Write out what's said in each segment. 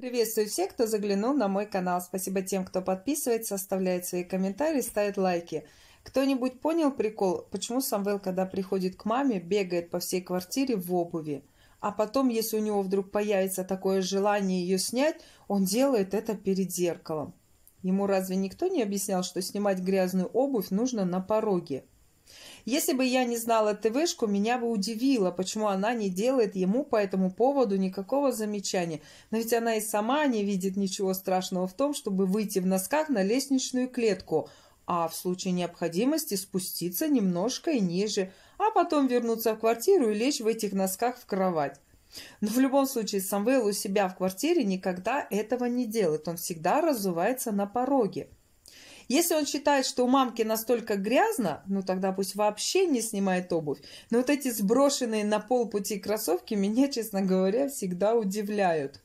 Приветствую всех, кто заглянул на мой канал. Спасибо тем, кто подписывается, оставляет свои комментарии, ставит лайки. Кто-нибудь понял прикол, почему Самвел, когда приходит к маме, бегает по всей квартире в обуви? А потом, если у него вдруг появится такое желание ее снять, он делает это перед зеркалом. Ему разве никто не объяснял, что снимать грязную обувь нужно на пороге? Если бы я не знала ТВшку, меня бы удивило, почему она не делает ему по этому поводу никакого замечания. Но ведь она и сама не видит ничего страшного в том, чтобы выйти в носках на лестничную клетку, а в случае необходимости спуститься немножко и ниже, а потом вернуться в квартиру и лечь в этих носках в кровать. Но в любом случае Самвел у себя в квартире никогда этого не делает, он всегда разувается на пороге. Если он считает, что у мамки настолько грязно, ну тогда пусть вообще не снимает обувь. Но вот эти сброшенные на полпути кроссовки меня, честно говоря, всегда удивляют.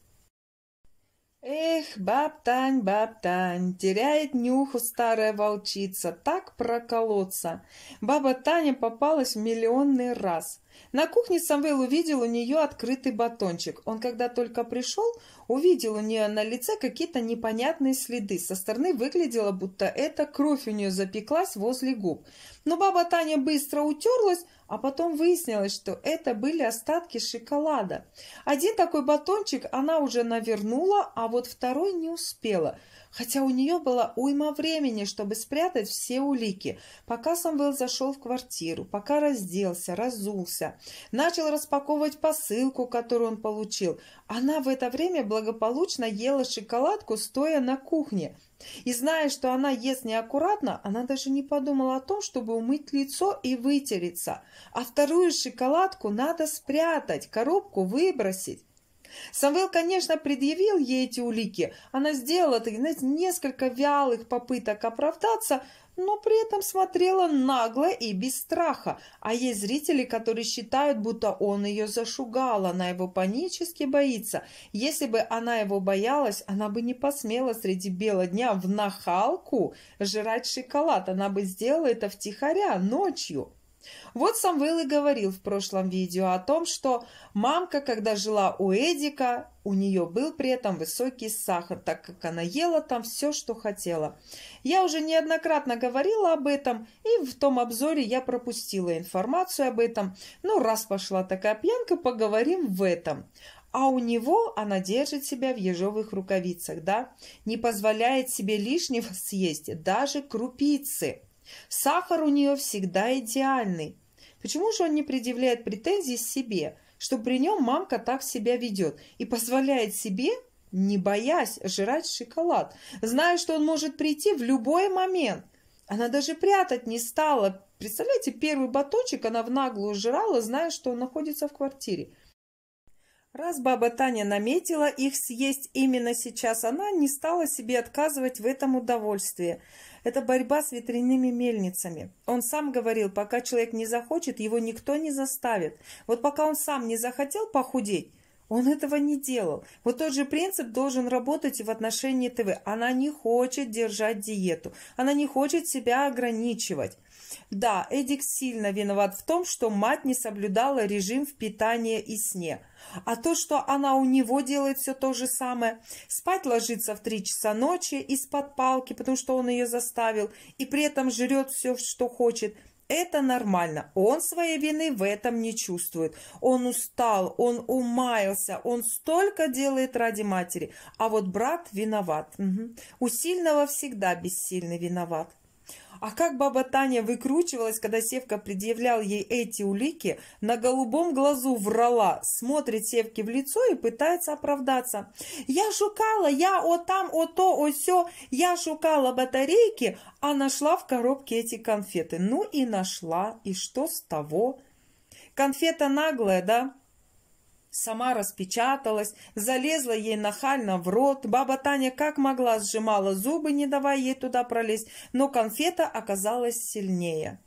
Эх, баб Тань, баб Тань, теряет нюху старая волчица, так проколоться. Баба Таня попалась в миллионный раз. На кухне Самвел увидел у нее открытый батончик. Он, когда только пришел, увидел у нее на лице какие-то непонятные следы. Со стороны выглядело, будто эта кровь у нее запеклась возле губ. Но баба Таня быстро утерлась, а потом выяснилось, что это были остатки шоколада. Один такой батончик она уже навернула, а вот второй не успела – хотя у нее было уйма времени, чтобы спрятать все улики. Пока Самвел зашел в квартиру, пока разделся, разулся, начал распаковывать посылку, которую он получил, она в это время благополучно ела шоколадку, стоя на кухне. И зная, что она ест неаккуратно, она даже не подумала о том, чтобы умыть лицо и вытереться. А вторую шоколадку надо спрятать, коробку выбросить. Самвел, конечно, предъявил ей эти улики. Она сделала, знаете, несколько вялых попыток оправдаться, но при этом смотрела нагло и без страха. А есть зрители, которые считают, будто он ее зашугал, она его панически боится. Если бы она его боялась, она бы не посмела среди бела дня в нахалку жрать шоколад. Она бы сделала это втихаря, ночью. Вот Самвел и говорил в прошлом видео о том, что мамка, когда жила у Эдика, у нее был при этом высокий сахар, так как она ела там все, что хотела. Я уже неоднократно говорила об этом, и в том обзоре я пропустила информацию об этом. Ну, раз пошла такая пьянка, поговорим в этом. А у него она держит себя в ежовых рукавицах, да? Не позволяет себе лишнего съесть, даже крупицы – Сахар у нее всегда идеальный. Почему же он не предъявляет претензий себе, что при нем мамка так себя ведет и позволяет себе, не боясь, жрать шоколад, зная, что он может прийти в любой момент? Она даже прятать не стала. Представляете, первый батончик она в наглую жрала, зная, что он находится в квартире. Раз баба Таня наметила их съесть именно сейчас, она не стала себе отказывать в этом удовольствии. Это борьба с ветряными мельницами. Он сам говорил, пока человек не захочет, его никто не заставит. Вот пока он сам не захотел похудеть, он этого не делал. Вот тот же принцип должен работать и в отношении ТВ. Она не хочет держать диету, она не хочет себя ограничивать. Да, Эдик сильно виноват в том, что мать не соблюдала режим в питании и сне. А то, что она у него делает все то же самое, спать ложится в три часа ночи из-под палки, потому что он ее заставил, и при этом жрет все, что хочет – это нормально. Он своей вины в этом не чувствует. Он устал, он умаялся, он столько делает ради матери. А вот брат виноват. Угу. У сильного всегда бессильный виноват. А как баба Таня выкручивалась, когда Севка предъявлял ей эти улики, на голубом глазу врала, смотрит Севке в лицо и пытается оправдаться. «Я шукала, я о там, о то, о сё, я шукала батарейки, а нашла в коробке эти конфеты. Ну и нашла, и что с того?» «Конфета наглая, да?» Сама распечаталась, залезла ей нахально в рот. Баба Таня как могла сжимала зубы, не давая ей туда пролезть, но конфета оказалась сильнее.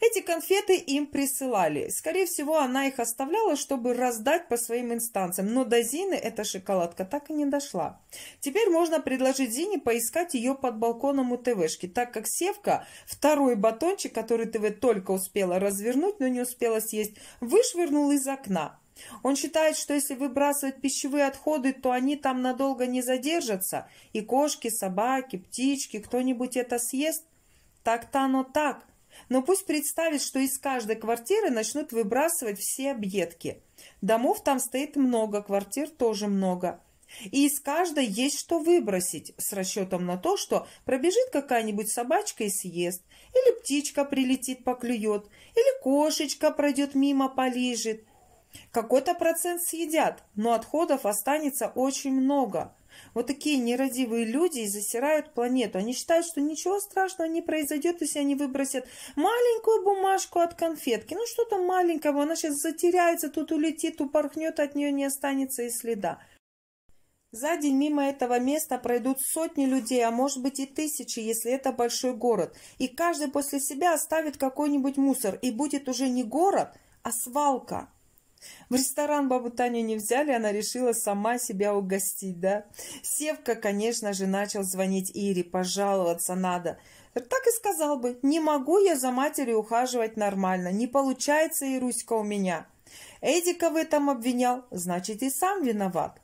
Эти конфеты им присылали. Скорее всего, она их оставляла, чтобы раздать по своим инстанциям. Но до Зины эта шоколадка так и не дошла. Теперь можно предложить Зине поискать ее под балконом у ТВшки, так как Севка второй батончик, который ТВ только успела развернуть, но не успела съесть, вышвырнул из окна. Он считает, что если выбрасывать пищевые отходы, то они там надолго не задержатся, и кошки, собаки, птички, кто-нибудь это съест. Так-то оно так. Но пусть представит, что из каждой квартиры начнут выбрасывать все объедки. Домов там стоит много, квартир тоже много. И из каждой есть что выбросить, с расчетом на то, что пробежит какая-нибудь собачка и съест, или птичка прилетит поклюет, или кошечка пройдет мимо полежит. Какой-то процент съедят, но отходов останется очень много. Вот такие нерадивые люди и засирают планету. Они считают, что ничего страшного не произойдет, если они выбросят маленькую бумажку от конфетки. Ну, что-то маленького, она сейчас затеряется, тут улетит, упорхнет, от нее не останется и следа. За день мимо этого места пройдут сотни людей, а может быть и тысячи, если это большой город. И каждый после себя оставит какой-нибудь мусор, и будет уже не город, а свалка. В ресторан бабу Таню не взяли, она решила сама себя угостить, да? Севка, конечно же, начал звонить Ире, пожаловаться надо. Так и сказал бы, не могу я за матерью ухаживать нормально, не получается и Руська у меня. Эдика в этом обвинял, значит и сам виноват.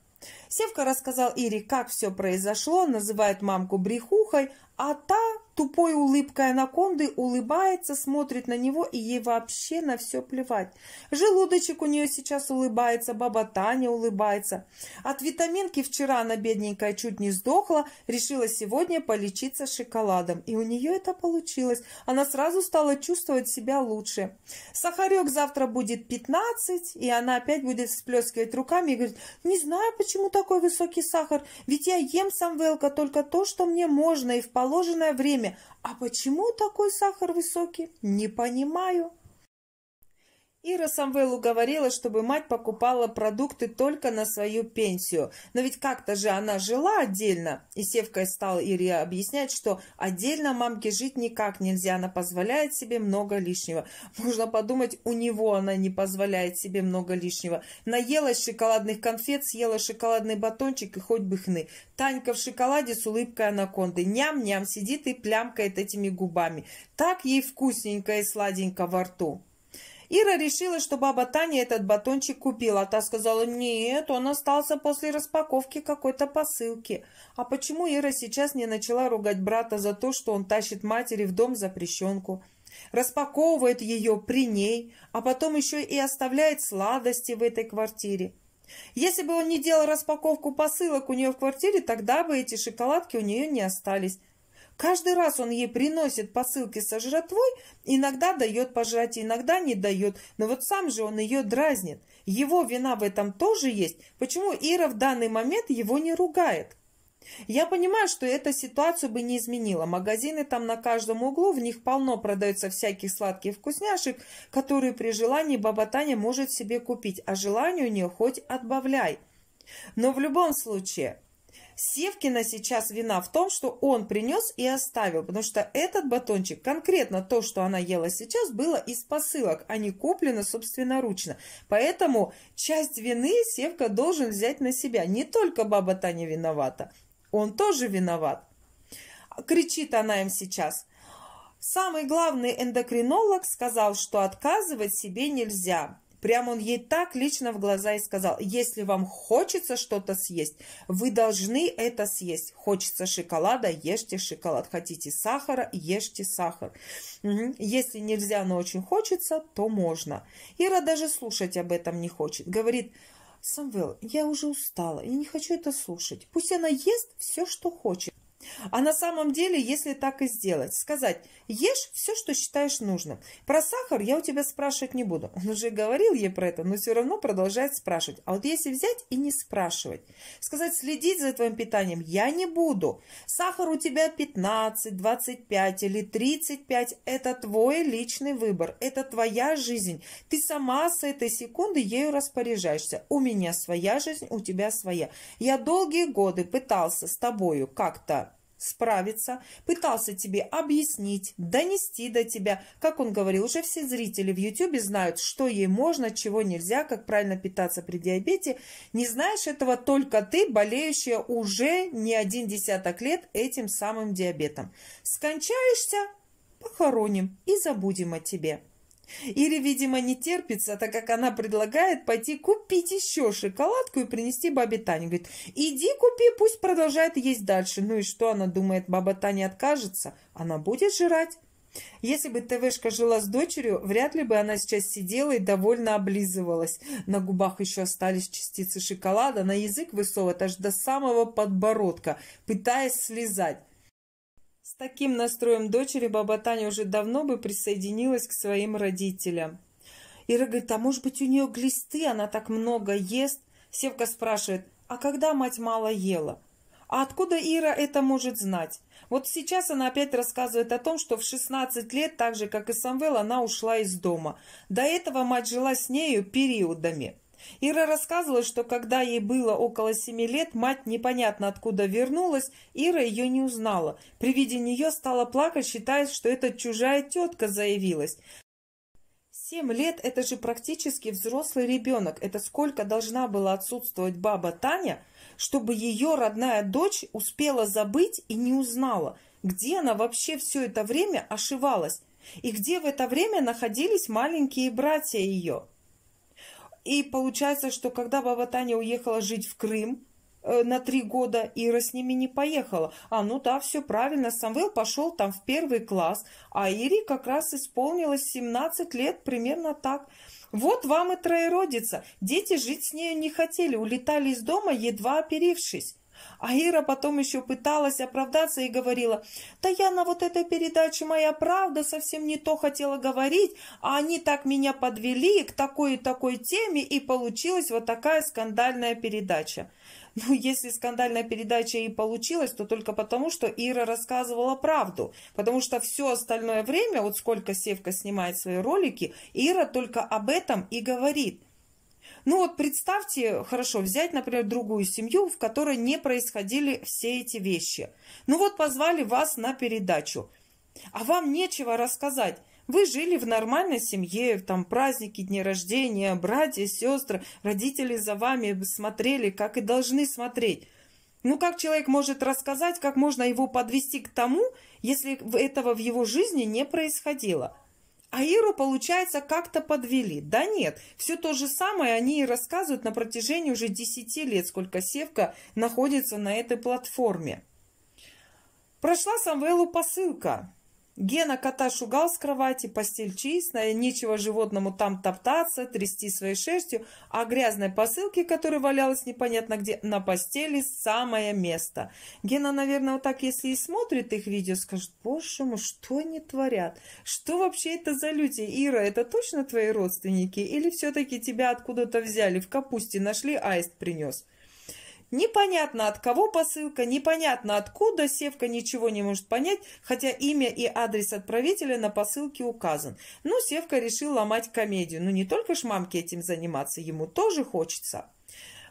Севка рассказал Ире, как все произошло, называет мамку брехухой, а та тупой улыбкой анаконды улыбается, смотрит на него, и ей вообще на все плевать. Желудочек у нее сейчас улыбается, баба Таня улыбается. От витаминки вчера она бедненькая чуть не сдохла, решила сегодня полечиться шоколадом. И у нее это получилось. Она сразу стала чувствовать себя лучше. Сахарек завтра будет 15, и она опять будет всплескивать руками и говорит, не знаю, почему такой высокий сахар, ведь я ем сам Велка только то, что мне можно и в положенное время а почему такой сахар высокий? Не понимаю. Ира Самвелу говорила, чтобы мать покупала продукты только на свою пенсию. Но ведь как-то же она жила отдельно. И Севка стал Ире объяснять, что отдельно мамке жить никак нельзя. Она позволяет себе много лишнего. Можно подумать, у него она не позволяет себе много лишнего. Наелась шоколадных конфет, съела шоколадный батончик и хоть бы хны. Танька в шоколаде с улыбкой анаконды. Ням-ням сидит и плямкает этими губами. Так ей вкусненько и сладенько во рту. Ира решила, что баба Таня этот батончик купила, а та сказала, нет, он остался после распаковки какой-то посылки. А почему Ира сейчас не начала ругать брата за то, что он тащит матери в дом запрещенку? Распаковывает ее при ней, а потом еще и оставляет сладости в этой квартире. Если бы он не делал распаковку посылок у нее в квартире, тогда бы эти шоколадки у нее не остались. Каждый раз он ей приносит посылки со жратвой, иногда дает пожрать, иногда не дает, но вот сам же он ее дразнит. Его вина в этом тоже есть. Почему Ира в данный момент его не ругает? Я понимаю, что эта ситуацию бы не изменила. Магазины там на каждом углу, в них полно продается всяких сладких вкусняшек, которые при желании баба Таня может себе купить, а желание у нее хоть отбавляй. Но в любом случае, Севкина сейчас вина в том, что он принес и оставил, потому что этот батончик, конкретно то, что она ела сейчас, было из посылок, а не куплено собственноручно. Поэтому часть вины Севка должен взять на себя. Не только баба Таня виновата, он тоже виноват. Кричит она им сейчас – Самый главный эндокринолог сказал, что отказывать себе нельзя. Прям он ей так лично в глаза и сказал, если вам хочется что-то съесть, вы должны это съесть. Хочется шоколада, ешьте шоколад. Хотите сахара, ешьте сахар. Если нельзя, но очень хочется, то можно. Ира даже слушать об этом не хочет. Говорит, Самвел, я уже устала, я не хочу это слушать. Пусть она ест все, что хочет. А на самом деле, если так и сделать, сказать «Ешь все, что считаешь нужным». Про сахар я у тебя спрашивать не буду. Он уже говорил ей про это, но все равно продолжает спрашивать. А вот если взять и не спрашивать, сказать «Следить за твоим питанием я не буду». Сахар у тебя 15, 25 или 35 – это твой личный выбор, это твоя жизнь. Ты сама с этой секунды ею распоряжаешься. У меня своя жизнь, у тебя своя. Я долгие годы пытался с тобою как-то справиться, пытался тебе объяснить, донести до тебя. Как он говорил, уже все зрители в YouTube знают, что ей можно, чего нельзя, как правильно питаться при диабете. Не знаешь этого только ты, болеющая уже не один десяток лет этим самым диабетом. Скончаешься – похороним и забудем о тебе. Ире, видимо, не терпится, так как она предлагает пойти купить еще шоколадку и принести бабе Тане. Говорит, иди купи, пусть продолжает есть дальше. Ну и что она думает, баба Таня откажется? Она будет жрать. Если бы ТВшка жила с дочерью, вряд ли бы она сейчас сидела и довольно облизывалась. На губах еще остались частицы шоколада, на язык высовывает аж до самого подбородка, пытаясь слезать. С таким настроем дочери баба Таня уже давно бы присоединилась к своим родителям. Ира говорит, а может быть у нее глисты, она так много ест? Севка спрашивает, а когда мать мало ела? А откуда Ира это может знать? Вот сейчас она опять рассказывает о том, что в 16 лет, так же как и Самвел, она ушла из дома. До этого мать жила с нею периодами. Ира рассказывала, что когда ей было около семи лет, мать непонятно откуда вернулась, Ира ее не узнала. При виде нее стала плакать, считая, что это чужая тетка заявилась. Семь лет – это же практически взрослый ребенок. Это сколько должна была отсутствовать баба Таня, чтобы ее родная дочь успела забыть и не узнала, где она вообще все это время ошивалась и где в это время находились маленькие братья ее – и получается, что когда баба Таня уехала жить в Крым э, на три года, Ира с ними не поехала. А, ну да, все правильно, Самвел пошел там в первый класс, а Ире как раз исполнилось 17 лет, примерно так. Вот вам и троеродица. Дети жить с нею не хотели, улетали из дома, едва оперившись. А Ира потом еще пыталась оправдаться и говорила, «Да я на вот этой передаче «Моя правда» совсем не то хотела говорить, а они так меня подвели к такой и такой теме, и получилась вот такая скандальная передача». Ну, если скандальная передача и получилась, то только потому, что Ира рассказывала правду. Потому что все остальное время, вот сколько Севка снимает свои ролики, Ира только об этом и говорит – ну вот представьте, хорошо, взять, например, другую семью, в которой не происходили все эти вещи. Ну вот позвали вас на передачу, а вам нечего рассказать. Вы жили в нормальной семье, там праздники, дни рождения, братья, сестры, родители за вами смотрели, как и должны смотреть. Ну как человек может рассказать, как можно его подвести к тому, если этого в его жизни не происходило – а Иру получается, как-то подвели. Да нет, все то же самое они и рассказывают на протяжении уже 10 лет, сколько Севка находится на этой платформе. Прошла Самвелу посылка. Гена кота шугал с кровати, постель чистая, нечего животному там топтаться, трясти своей шерстью, а грязной посылке, которая валялась непонятно где, на постели самое место. Гена, наверное, вот так, если и смотрит их видео, скажет, боже мой, что они творят? Что вообще это за люди? Ира, это точно твои родственники? Или все-таки тебя откуда-то взяли, в капусте нашли, аист принес?» Непонятно, от кого посылка, непонятно откуда, Севка ничего не может понять, хотя имя и адрес отправителя на посылке указан. Но ну, Севка решил ломать комедию. Ну, не только ж мамке этим заниматься, ему тоже хочется.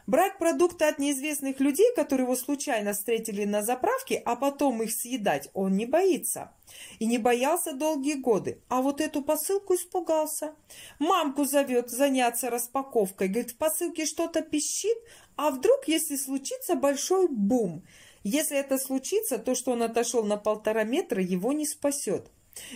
Брать продукты от неизвестных людей, которые его случайно встретили на заправке, а потом их съедать, он не боится. И не боялся долгие годы. А вот эту посылку испугался. Мамку зовет заняться распаковкой. Говорит, в посылке что-то пищит, а вдруг, если случится большой бум? Если это случится, то, что он отошел на полтора метра, его не спасет.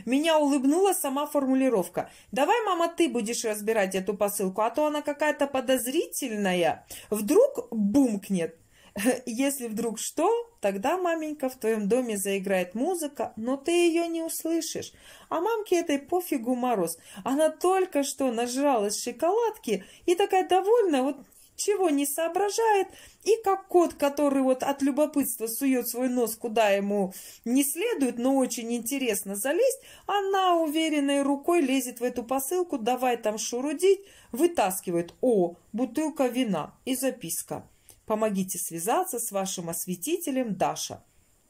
Меня улыбнула сама формулировка. «Давай, мама, ты будешь разбирать эту посылку, а то она какая-то подозрительная. Вдруг бумкнет». «Если вдруг что, тогда, маменька, в твоем доме заиграет музыка, но ты ее не услышишь. А мамке этой пофигу мороз. Она только что нажралась шоколадки и такая довольная, вот чего не соображает, и как кот, который вот от любопытства сует свой нос, куда ему не следует, но очень интересно залезть, она уверенной рукой лезет в эту посылку, давай там шурудить, вытаскивает. О, бутылка вина и записка. Помогите связаться с вашим осветителем Даша.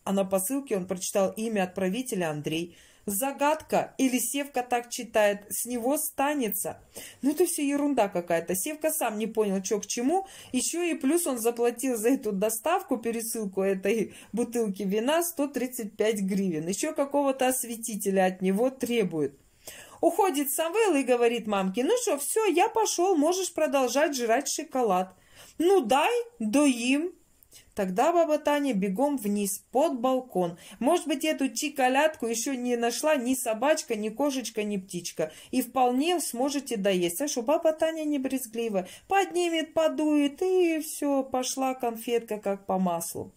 А на посылке он прочитал имя отправителя Андрей – Загадка или Севка так читает, с него станется. Ну это все ерунда какая-то. Севка сам не понял, что к чему. Еще и плюс он заплатил за эту доставку, пересылку этой бутылки вина 135 гривен. Еще какого-то осветителя от него требует. Уходит Самвел и говорит мамке, ну что, все, я пошел, можешь продолжать жрать шоколад. Ну дай, доим, Тогда баба Таня бегом вниз, под балкон. Может быть, эту чиколядку еще не нашла ни собачка, ни кошечка, ни птичка. И вполне сможете доесть. А что баба Таня не брезглива. Поднимет, подует, и все, пошла конфетка как по маслу.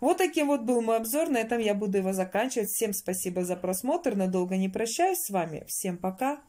Вот таким вот был мой обзор. На этом я буду его заканчивать. Всем спасибо за просмотр. Надолго не прощаюсь с вами. Всем пока.